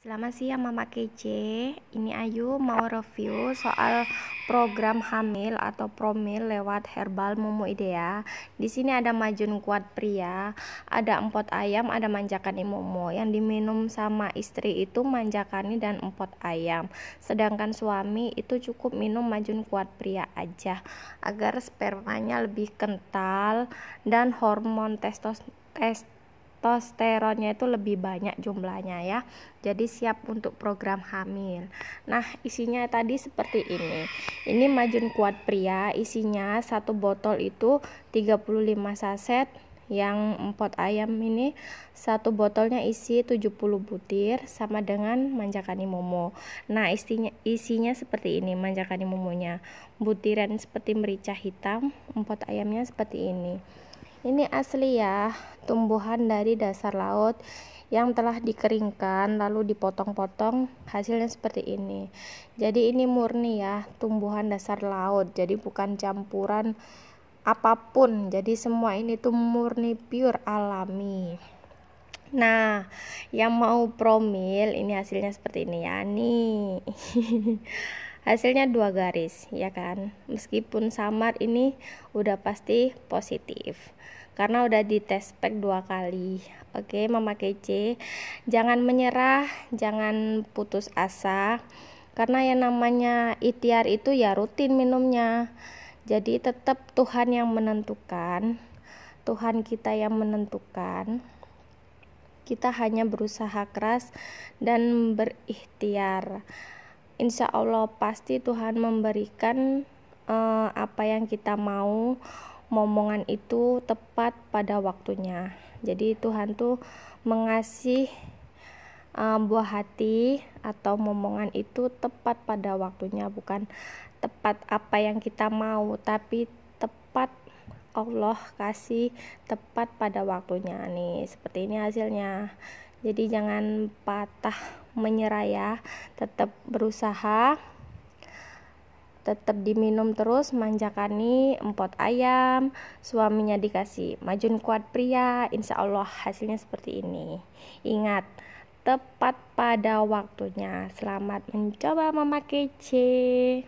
Selamat siang Mama Kece. Ini Ayu mau review soal program hamil atau promil lewat herbal Mumu Idea. Di sini ada majun kuat pria, ada empot ayam, ada manjakani Mumu Yang diminum sama istri itu manjakani dan empot ayam. Sedangkan suami itu cukup minum majun kuat pria aja agar spermanya lebih kental dan hormon testosteron testosteronnya itu lebih banyak jumlahnya ya. Jadi siap untuk program hamil. Nah, isinya tadi seperti ini. Ini majun kuat pria, isinya satu botol itu 35 saset yang empot ayam ini satu botolnya isi 70 butir sama dengan manjakani momo. Nah, isinya isinya seperti ini manjakani momonya. Butiran seperti merica hitam, empot ayamnya seperti ini. Ini asli ya, tumbuhan dari dasar laut yang telah dikeringkan lalu dipotong-potong, hasilnya seperti ini. Jadi ini murni ya, tumbuhan dasar laut. Jadi bukan campuran apapun. Jadi semua ini tuh murni pure alami. Nah, yang mau promil ini hasilnya seperti ini ya. Nih. hasilnya dua garis ya kan meskipun samar ini udah pasti positif karena udah di test pack dua kali oke memakai C jangan menyerah jangan putus asa karena yang namanya ikhtiar itu ya rutin minumnya jadi tetap Tuhan yang menentukan Tuhan kita yang menentukan kita hanya berusaha keras dan berikhtiar insya Allah pasti Tuhan memberikan uh, apa yang kita mau momongan itu tepat pada waktunya jadi Tuhan tuh mengasih uh, buah hati atau momongan itu tepat pada waktunya bukan tepat apa yang kita mau tapi tepat Allah kasih tepat pada waktunya nih seperti ini hasilnya jadi jangan patah menyerah ya tetap berusaha tetap diminum terus manjakani empot ayam suaminya dikasih majun kuat pria insya Allah hasilnya seperti ini ingat tepat pada waktunya selamat mencoba memakai C